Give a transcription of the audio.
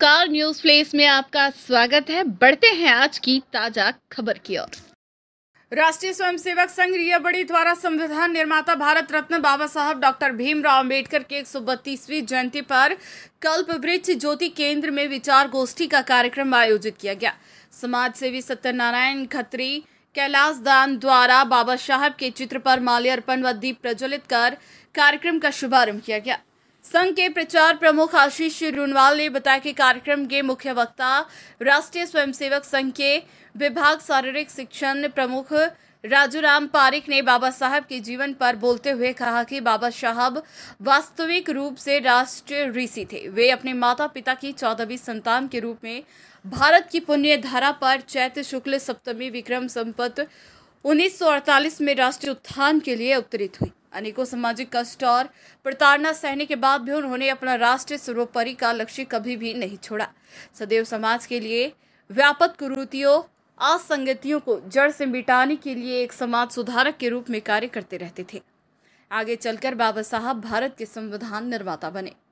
car news place में आपका स्वागत है बढ़ते हैं आज की ताजा खबर की ओर राष्ट्रीय स्वयंसेवक संघ रिया बड़ी द्वारा संविधान निर्माता भारत रत्न बाबा साहब डॉक्टर भीमराव अंबेडकर के एक जयंती पर कल्प वृक्ष ज्योति केंद्र में विचार गोष्ठी का कार्यक्रम आयोजित किया गया समाज सेवी सत्यनारायण खत्री कैलाश दान द्वारा बाबा साहब के चित्र पर माल्यार्पण व दीप प्रज्वलित कर कार्यक्रम का शुभारंभ किया गया संघ के प्रचार प्रमुख आशीष रूनवाल ने बताया कि कार्यक्रम के मुख्य वक्ता राष्ट्रीय स्वयंसेवक संघ के विभाग शारीरिक शिक्षण प्रमुख राजूराम पारिक ने बाबा साहब के जीवन पर बोलते हुए कहा कि बाबा साहब वास्तविक रूप से राष्ट्र ऋषि थे वे अपने माता पिता की चौदहवीं संतान के रूप में भारत की पुण्य धारा पर चैत्य शुक्ल सप्तमी विक्रम संपत 1948 में राष्ट्रीय उत्थान के लिए अवतरित हुई अनेकों सामाजिक कष्ट और प्रताड़ना सहने के बाद भी उन्होंने अपना राष्ट्रीय सर्वोपरि का लक्ष्य कभी भी नहीं छोड़ा सदैव समाज के लिए व्यापक कुरूतियों असंगतियों को जड़ से मिटाने के लिए एक समाज सुधारक के रूप में कार्य करते रहते थे आगे चलकर बाबा साहब भारत के संविधान निर्माता बने